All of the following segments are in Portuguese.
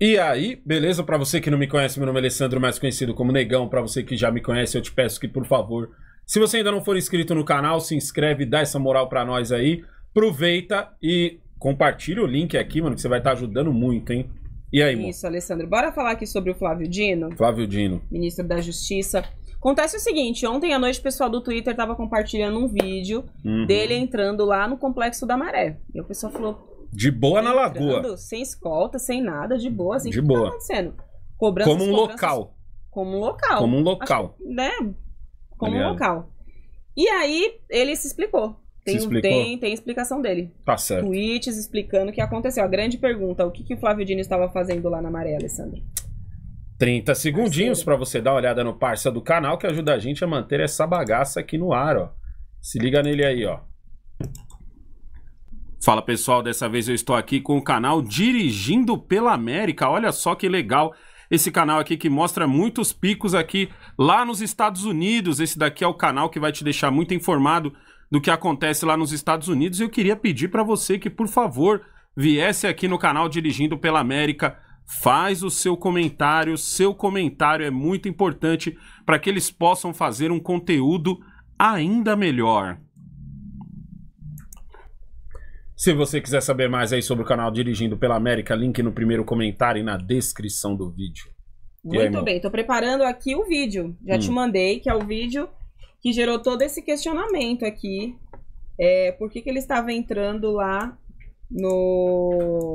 E aí, beleza? Para você que não me conhece, meu nome é Alessandro, mais conhecido como Negão. Para você que já me conhece, eu te peço que, por favor, se você ainda não for inscrito no canal, se inscreve, dá essa moral para nós aí. Aproveita e compartilha o link aqui, mano, que você vai estar tá ajudando muito, hein? E aí, mano? Isso, Alessandro. Bora falar aqui sobre o Flávio Dino? Flávio Dino. Ministro da Justiça. Acontece o seguinte, ontem à noite o pessoal do Twitter tava compartilhando um vídeo uhum. dele entrando lá no Complexo da Maré. E o pessoal falou, de boa na lagoa. Sem escolta, sem nada, de boa, assim. De tá boa. Tá acontecendo? como um local. Como um local. Como um local. Acho, né? Como um local. E aí ele se explicou. Tem, se tem, tem explicação dele. Tá certo. Tweets explicando o que aconteceu. A grande pergunta: o que, que o Flávio Dino estava fazendo lá na Maré, Alessandra? 30 segundinhos para você dar uma olhada no parça do canal que ajuda a gente a manter essa bagaça aqui no ar, ó. Se liga nele aí, ó. Fala pessoal, dessa vez eu estou aqui com o canal Dirigindo pela América. Olha só que legal esse canal aqui que mostra muitos picos aqui lá nos Estados Unidos. Esse daqui é o canal que vai te deixar muito informado do que acontece lá nos Estados Unidos. Eu queria pedir para você que, por favor, viesse aqui no canal Dirigindo pela América, faz o seu comentário. Seu comentário é muito importante para que eles possam fazer um conteúdo ainda melhor. Se você quiser saber mais aí sobre o canal Dirigindo pela América, link no primeiro comentário e na descrição do vídeo. Muito aí, bem, estou preparando aqui o vídeo. Já hum. te mandei, que é o vídeo que gerou todo esse questionamento aqui. É, por que, que ele estava entrando lá no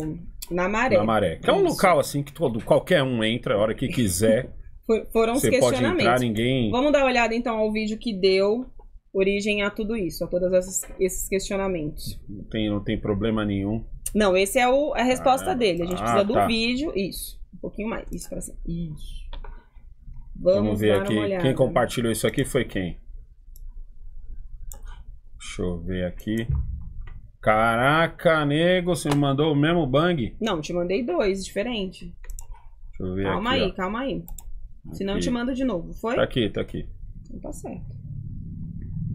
na Maré. Na Maré. Que é um Isso. local assim que todo, qualquer um entra a hora que quiser. Foram os Você questionamentos. Pode entrar, ninguém... Vamos dar uma olhada então ao vídeo que deu origem a tudo isso, a todos esses questionamentos. Não tem, não tem problema nenhum. Não, esse é o, a resposta ah, dele. A gente ah, precisa do tá. vídeo, isso. Um pouquinho mais, isso cima. Isso. Vamos, Vamos ver aqui. Quem compartilhou isso aqui foi quem? Deixa eu ver aqui. Caraca, nego, você me mandou o mesmo bang? Não, te mandei dois, diferente. Deixa eu ver calma aqui. Calma aí, ó. calma aí. Aqui. Senão eu te mando de novo, foi? Tá aqui, tá aqui. Então tá certo.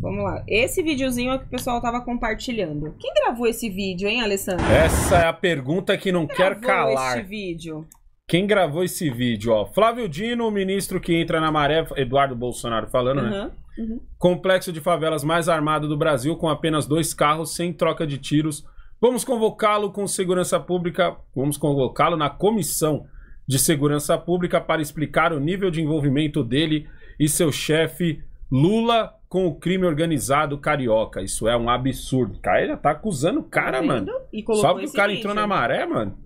Vamos lá. Esse videozinho é que o pessoal tava compartilhando. Quem gravou esse vídeo, hein, Alessandro? Essa é a pergunta que não quer calar. Quem gravou esse vídeo? Quem gravou esse vídeo, ó? Flávio Dino, o ministro que entra na maré, Eduardo Bolsonaro falando, uhum, né? Uhum. Complexo de favelas mais armado do Brasil, com apenas dois carros, sem troca de tiros. Vamos convocá-lo com segurança pública. Vamos convocá-lo na comissão de segurança pública para explicar o nível de envolvimento dele e seu chefe Lula com o crime organizado carioca. Isso é um absurdo. O cara já tá acusando o cara, tá mano. Só porque o cara vídeo. entrou na maré, mano.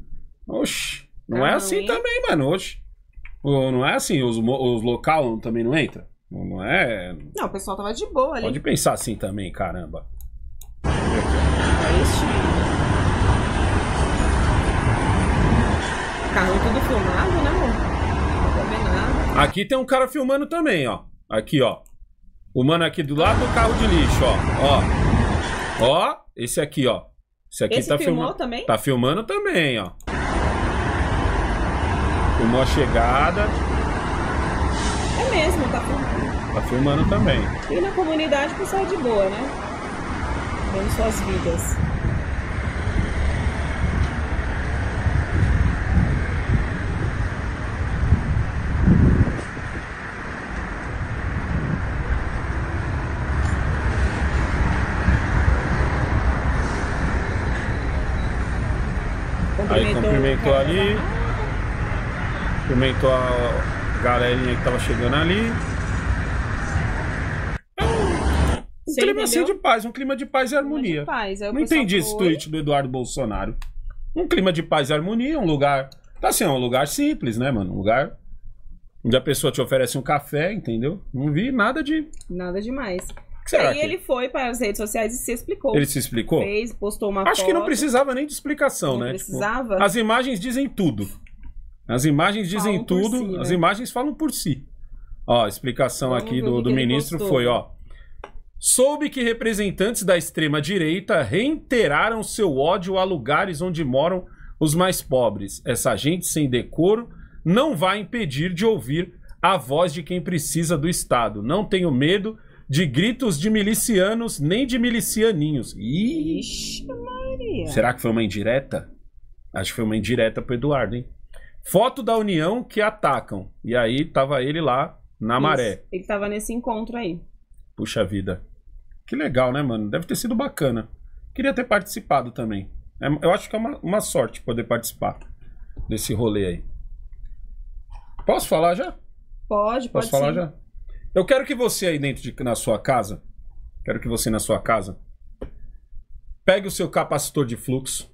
Oxi. Não tá é assim também, mano. Oxi. Não é assim. Os, os local também não entra. Não é. Não, o pessoal tava de boa ali. Pode pensar assim também, caramba. Este... Carro tudo filmado, né, amor? Não tá vendo nada. Aqui tem um cara filmando também, ó. Aqui, ó. O mano aqui do lado do carro de lixo, ó. Ó. Ó, esse aqui, ó. Esse aqui esse tá filmando também? Tá filmando também, ó. Filmou a chegada. É mesmo, tá filmando. Tá filmando também. E na comunidade, pessoal é de boa, né? Vendo suas vidas. cumprimentou ali, cumprimentou a galerinha que tava chegando ali. Um Você clima assim de paz, um clima de paz e harmonia. De paz. É Não entendi esse tweet do Eduardo Bolsonaro. Um clima de paz e harmonia, um lugar. Tá assim, é um lugar simples, né, mano? Um lugar onde a pessoa te oferece um café, entendeu? Não vi nada de. Nada demais. Será e aí que... ele foi para as redes sociais e se explicou. Ele se explicou? Fez, postou uma Acho foto. que não precisava nem de explicação, não né? precisava. Tipo, as imagens dizem tudo. As imagens dizem falam tudo, si, as né? imagens falam por si. Ó, a explicação Vamos aqui do, do ministro postou. foi, ó. Soube que representantes da extrema-direita reiteraram seu ódio a lugares onde moram os mais pobres. Essa gente sem decoro não vai impedir de ouvir a voz de quem precisa do Estado. Não tenho medo de gritos de milicianos nem de milicianinhos. Ixi, Maria. Será que foi uma indireta? Acho que foi uma indireta pro Eduardo, hein? Foto da União que atacam. E aí tava ele lá na Isso. maré. Ele tava nesse encontro aí. Puxa vida. Que legal, né, mano? Deve ter sido bacana. Queria ter participado também. É, eu acho que é uma, uma sorte poder participar desse rolê aí. Posso falar já? Pode, Posso pode. Posso falar sim. já? Eu quero que você aí dentro de na sua casa, quero que você na sua casa pegue o seu capacitor de fluxo.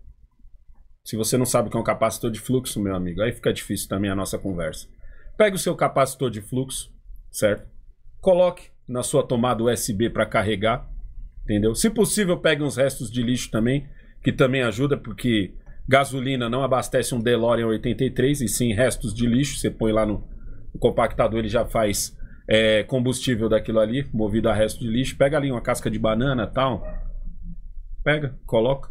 Se você não sabe o que é um capacitor de fluxo, meu amigo, aí fica difícil também a nossa conversa. Pegue o seu capacitor de fluxo, certo? Coloque na sua tomada USB para carregar, entendeu? Se possível, pegue uns restos de lixo também, que também ajuda porque gasolina não abastece um DeLorean 83 e sim restos de lixo, você põe lá no, no compactador, ele já faz é, combustível daquilo ali, movido a resto de lixo. Pega ali uma casca de banana tal. Pega, coloca.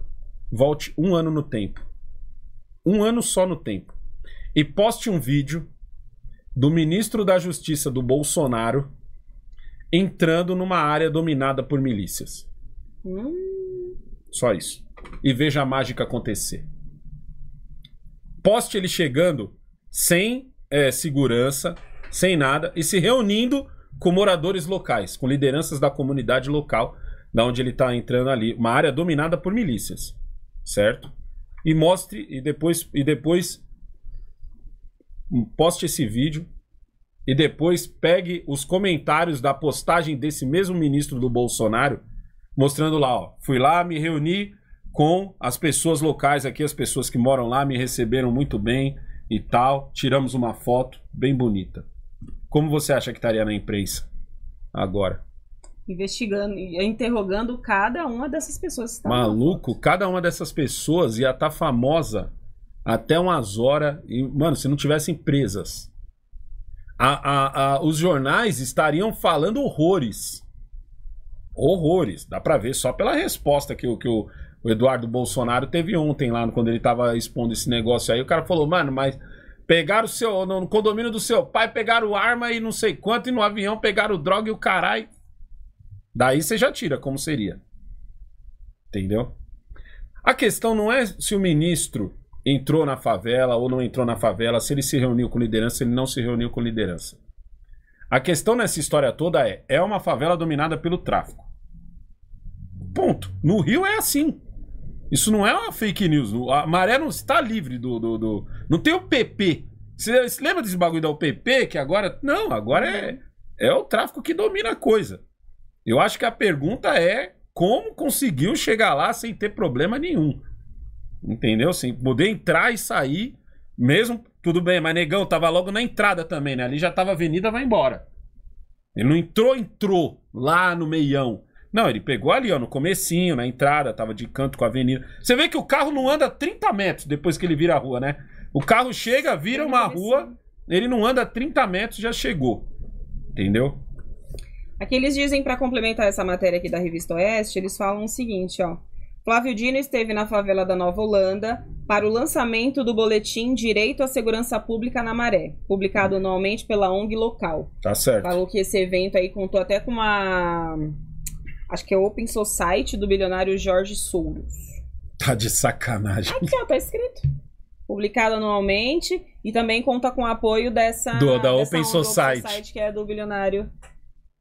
Volte um ano no tempo. Um ano só no tempo. E poste um vídeo do ministro da Justiça do Bolsonaro entrando numa área dominada por milícias. Hum. Só isso. E veja a mágica acontecer. Poste ele chegando sem é, segurança, sem nada, e se reunindo com moradores locais, com lideranças da comunidade local, da onde ele está entrando ali, uma área dominada por milícias, certo? E mostre e depois e depois hum, poste esse vídeo e depois pegue os comentários da postagem desse mesmo ministro do Bolsonaro, mostrando lá, ó, fui lá, me reuni com as pessoas locais aqui, as pessoas que moram lá me receberam muito bem e tal, tiramos uma foto bem bonita. Como você acha que estaria na imprensa agora? investigando e interrogando cada uma dessas pessoas que estavam Maluco, cada uma dessas pessoas ia estar tá famosa até umas horas. E, mano, se não tivessem presas, a, a, a, os jornais estariam falando horrores. Horrores. Dá para ver só pela resposta que, que o, o Eduardo Bolsonaro teve ontem lá, quando ele estava expondo esse negócio aí. O cara falou, mano, mas Pegaram o seu. No, no condomínio do seu pai, pegaram arma e não sei quanto, e no avião pegaram droga e o caralho. Daí você já tira como seria. Entendeu? A questão não é se o ministro entrou na favela ou não entrou na favela, se ele se reuniu com liderança, ele não se reuniu com liderança. A questão nessa história toda é: é uma favela dominada pelo tráfico. Ponto. No Rio é assim. Isso não é uma fake news. A maré não está livre do. do, do... Não tem o PP. Você, lembra desse bagulho da UPP que agora. Não, agora é, é o tráfico que domina a coisa. Eu acho que a pergunta é como conseguiu chegar lá sem ter problema nenhum. Entendeu? Sem poder entrar e sair, mesmo. Tudo bem, mas negão, tava logo na entrada também, né? Ali já tava avenida, vai embora. Ele não entrou, entrou lá no meião. Não, ele pegou ali, ó, no comecinho, na entrada, tava de canto com a avenida. Você vê que o carro não anda 30 metros depois que ele vira a rua, né? O carro chega, vira uma rua, ele não anda 30 metros, já chegou. Entendeu? Aqui eles dizem, para complementar essa matéria aqui da Revista Oeste, eles falam o seguinte, ó. Flávio Dino esteve na favela da Nova Holanda para o lançamento do boletim Direito à Segurança Pública na Maré, publicado anualmente pela ONG local. Tá certo. Falou que esse evento aí contou até com uma Acho que é Open Society do bilionário Jorge Souros. Tá de sacanagem. Aqui, ó, tá escrito. Publicado anualmente e também conta com o apoio dessa. Do, da dessa Open Society. Open Society, que é do bilionário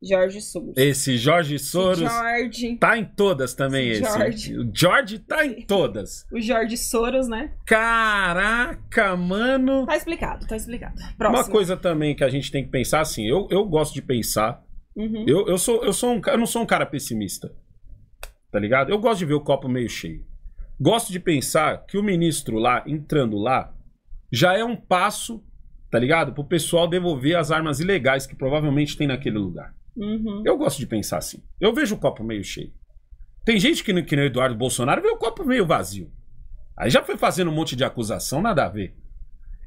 Jorge Soros. Esse Jorge Soros. Jorge. Tá em todas também esse. Jorge. O Jorge tá em todas. o Jorge Soros, né? Caraca, mano. Tá explicado, tá explicado. Próximo. Uma coisa também que a gente tem que pensar assim, eu, eu gosto de pensar Uhum. Eu, eu, sou, eu, sou um, eu não sou um cara pessimista. Tá ligado? Eu gosto de ver o copo meio cheio. Gosto de pensar que o ministro lá, entrando lá, já é um passo, tá ligado? Pro pessoal devolver as armas ilegais que provavelmente tem naquele lugar. Uhum. Eu gosto de pensar assim. Eu vejo o copo meio cheio. Tem gente que, que nem o Eduardo Bolsonaro vê o copo meio vazio. Aí já foi fazendo um monte de acusação, nada a ver.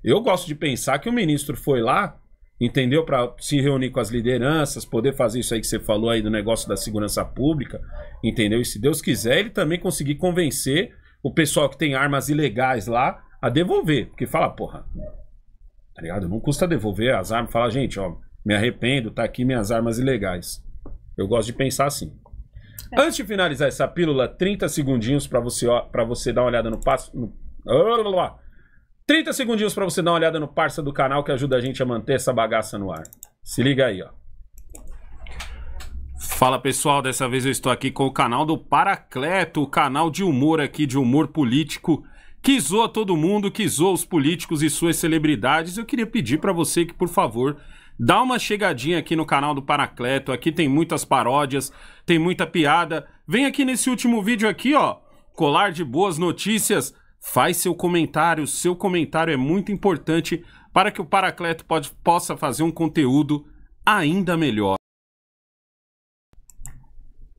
Eu gosto de pensar que o ministro foi lá entendeu? Para se reunir com as lideranças, poder fazer isso aí que você falou aí do negócio da segurança pública, entendeu? E se Deus quiser, ele também conseguir convencer o pessoal que tem armas ilegais lá a devolver, porque fala, porra, tá ligado? Não custa devolver as armas, fala, gente, ó, me arrependo, tá aqui minhas armas ilegais. Eu gosto de pensar assim. É. Antes de finalizar essa pílula, 30 segundinhos para você, você dar uma olhada no passo. No... Olá, 30 segundinhos para você dar uma olhada no parça do canal que ajuda a gente a manter essa bagaça no ar. Se liga aí, ó. Fala pessoal, dessa vez eu estou aqui com o canal do Paracleto, o canal de humor aqui, de humor político, que zoa todo mundo, que zoa os políticos e suas celebridades. Eu queria pedir para você que, por favor, dá uma chegadinha aqui no canal do Paracleto. Aqui tem muitas paródias, tem muita piada. Vem aqui nesse último vídeo aqui, ó, colar de boas notícias Faz seu comentário, seu comentário é muito importante para que o Paracleto pode, possa fazer um conteúdo ainda melhor.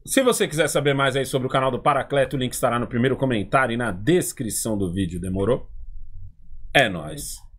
Se você quiser saber mais aí sobre o canal do Paracleto, o link estará no primeiro comentário e na descrição do vídeo, demorou? É nós.